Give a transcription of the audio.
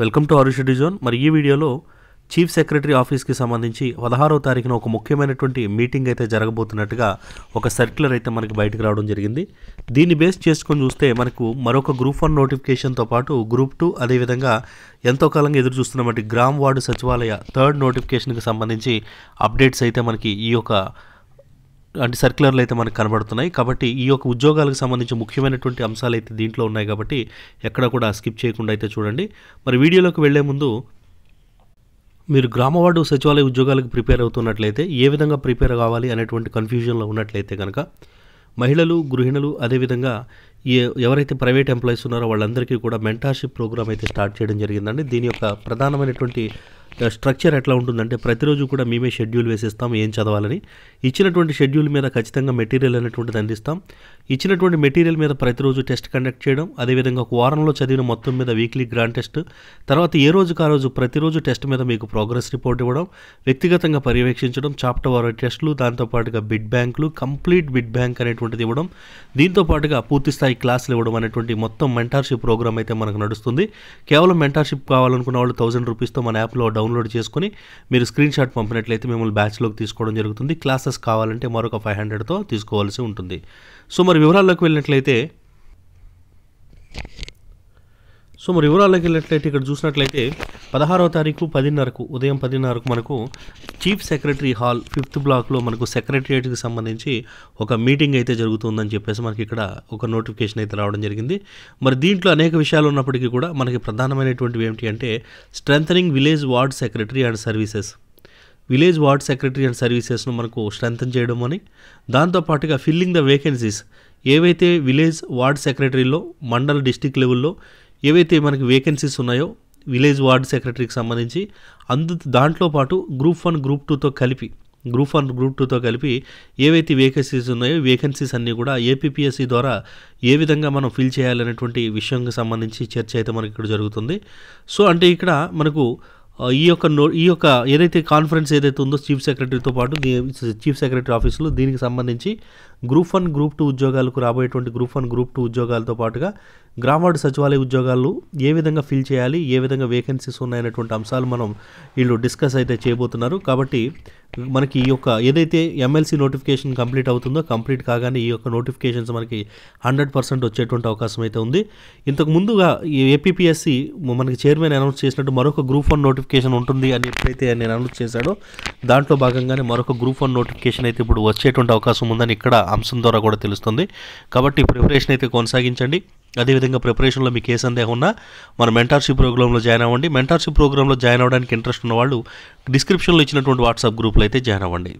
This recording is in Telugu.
వెల్కమ్ టు ఆరుష డిజోన్ మరి ఈ వీడియోలో చీఫ్ సెక్రటరీ ఆఫీస్కి సంబంధించి పదహారో తారీఖున ఒక ముఖ్యమైనటువంటి మీటింగ్ అయితే జరగబోతున్నట్టుగా ఒక సర్క్యులర్ అయితే మనకి బయటకు రావడం జరిగింది దీన్ని బేస్ చేసుకొని చూస్తే మనకు మరొక గ్రూప్ వన్ నోటిఫికేషన్తో పాటు గ్రూప్ టూ అదేవిధంగా ఎంతో కాలంగా ఎదురు చూస్తున్నటువంటి గ్రామ్ వార్డు సచివాలయ థర్డ్ నోటిఫికేషన్కి సంబంధించి అప్డేట్స్ అయితే మనకి ఈ యొక్క అంటే సర్క్యులర్లు అయితే మనకు కనబడుతున్నాయి కాబట్టి ఈ యొక్క ఉద్యోగాలకు సంబంధించి ముఖ్యమైనటువంటి అంశాలు అయితే దీంట్లో ఉన్నాయి కాబట్టి ఎక్కడ కూడా స్కిప్ చేయకుండా అయితే చూడండి మరి వీడియోలోకి వెళ్లే ముందు మీరు గ్రామవార్డు సచివాలయ ఉద్యోగాలకు ప్రిపేర్ అవుతున్నట్లయితే ఏ విధంగా ప్రిపేర్ కావాలి అనేటువంటి కన్ఫ్యూజన్లో ఉన్నట్లయితే కనుక మహిళలు గృహిణులు అదేవిధంగా ఏ ఎవరైతే ప్రైవేట్ ఎంప్లాయీస్ ఉన్నారో వాళ్ళందరికీ కూడా మెంటార్షిప్ ప్రోగ్రామ్ అయితే స్టార్ట్ చేయడం జరిగిందండి దీని యొక్క ప్రధానమైనటువంటి స్ట్రక్చర్ ఎట్లా ఉంటుందంటే ప్రతిరోజు కూడా మేమే షెడ్యూల్ వేసేస్తాం ఏం చదవాలని ఇచ్చినటువంటి షెడ్యూల్ మీద ఖచ్చితంగా మెటీరియల్ అనేటువంటిది అందిస్తాం ఇచ్చినటువంటి మెటీరియల్ మీద ప్రతిరోజు టెస్ట్ కండక్ట్ చేయడం అదేవిధంగా ఒక వారంలో చదివిన మొత్తం మీద వీక్లీ గ్రాండ్ టెస్ట్ తర్వాత ఏ రోజుకు ఆ రోజు ప్రతిరోజు టెస్ట్ మీద మీకు ప్రోగ్రెస్ రిపోర్ట్ ఇవ్వడం వ్యక్తిగతంగా పర్యవేక్షించడం చాప్టర్ వారి టెస్టులు దాంతోపాటుగా బిడ్ బ్యాంకులు కంప్లీట్ బిడ్ బ్యాంక్ అనేటువంటిది ఇవ్వడం దీంతో పాటుగా పూర్తిస్థాయి క్లాసులు ఇవ్వడం అనేటువంటి మొత్తం మెంటార్షిప్ ప్రోగ్రామ్ అయితే మనకు నడుస్తుంది కేవలం మెంటార్షిప్ కావాలనుకున్న వాళ్ళు థౌసండ్ రూపీస్తో మన యాప్లో డౌన్లోడ్ చేసుకుని మీరు స్క్రీన్ షాట్ పంపినట్లయితే మిమ్మల్ని బ్యాచ్లోకి తీసుకోవడం జరుగుతుంది క్లాసెస్ కావాలంటే మరొక ఫైవ్ హండ్రెడ్తో తీసుకోవాల్సి ఉంటుంది సో మరి వివరాల్లోకి వెళ్ళినట్లయితే సో మరి వివరాల్లోకి వెళ్ళినట్లయితే ఇక్కడ చూసినట్లయితే పదహారవ తారీఖు పదిన్నరకు ఉదయం పదిన్నరకు మనకు చీఫ్ సెక్రటరీ హాల్ ఫిఫ్త్ బ్లాక్లో మనకు సెక్రటరియేట్కి సంబంధించి ఒక మీటింగ్ అయితే జరుగుతుందని చెప్పేసి మనకి ఇక్కడ ఒక నోటిఫికేషన్ అయితే రావడం జరిగింది మరి దీంట్లో అనేక విషయాలు ఉన్నప్పటికీ కూడా మనకి ప్రధానమైనటువంటివి ఏమిటి అంటే strengthening village ward secretary and services village ward secretary and సర్వీసెస్ను మనకు స్ట్రెంథన్ చేయడం అని దాంతోపాటుగా ఫిల్లింగ్ ద వేకెన్సీస్ ఏవైతే విలేజ్ వార్డ్ సెక్రటరీలో మండల్ డిస్టిక్ లెవెల్లో ఏవైతే మనకి వేకెన్సీస్ ఉన్నాయో విలేజ్ వార్డ్ సెక్రటరీకి సంబంధించి అందు దాంట్లో పాటు గ్రూప్ వన్ గ్రూప్ టూతో కలిపి గ్రూప్ వన్ గ్రూప్ టూతో కలిపి ఏవైతే వేకెన్సీస్ ఉన్నాయో వేకెన్సీస్ అన్నీ కూడా ఏపీపీఎస్సీ ద్వారా ఏ విధంగా మనం ఫిల్ చేయాలనేటువంటి విషయంకి సంబంధించి చర్చ అయితే మనకి ఇక్కడ జరుగుతుంది సో అంటే ఇక్కడ మనకు ఈ యొక్క నో ఈ యొక్క ఏదైతే కాన్ఫరెన్స్ ఏదైతే ఉందో చీఫ్ సెక్రటరీతో పాటు చీఫ్ సెక్రటరీ ఆఫీసులో దీనికి సంబంధించి గ్రూప్ వన్ గ్రూప్ టూ ఉద్యోగాలకు రాబోయేటువంటి గ్రూప్ వన్ గ్రూప్ టూ ఉద్యోగాలతో పాటుగా గ్రామవార్డు సచివాలయ ఉద్యోగాలు ఏ విధంగా ఫిల్ చేయాలి ఏ విధంగా వేకెన్సీస్ ఉన్నాయనేటువంటి అంశాలు మనం వీళ్ళు డిస్కస్ అయితే చేయబోతున్నారు కాబట్టి మనకి ఈ యొక్క ఏదైతే ఎమ్మెల్సీ నోటిఫికేషన్ కంప్లీట్ అవుతుందో కంప్లీట్ కాగానే ఈ యొక్క నోటిఫికేషన్స్ మనకి హండ్రెడ్ పర్సెంట్ వచ్చేటువంటి అవకాశం అయితే ఉంది ఇంతకు ముందుగా ఈ ఏపీఎస్సి మనకి చైర్మన్ అనౌన్స్ చేసినట్టు మరొక గ్రూప్ వన్ నోటిఫికేషన్ ఉంటుంది అని ఎప్పుడైతే నేను అనౌన్స్ చేశాడో దాంట్లో భాగంగానే మరొక గ్రూప్ వన్ నోటిఫికేషన్ అయితే ఇప్పుడు వచ్చేటువంటి అవకాశం ఉందని ఇక్కడ అంశం ద్వారా కూడా తెలుస్తుంది కాబట్టి ప్రిపరేషన్ అయితే కొనసాగించండి అదేవిధంగా ప్రిపరేషన్లో మీకు ఏ సందేహం ఉన్నా మన మెంటార్షిప్ ప్రోగ్రాంలో జాయిన్ అవ్వండి మెంటార్షిప్ ప్రోగ్రాంలో జాయిన్ అవ్వడానికి ఇంట్రెస్ట్ ఉన్న వాళ్ళు డిస్క్రిప్షన్లో ఇచ్చినటువంటి వాట్సాప్ గ్రూప్లో అయితే జాయిన్ అవ్వండి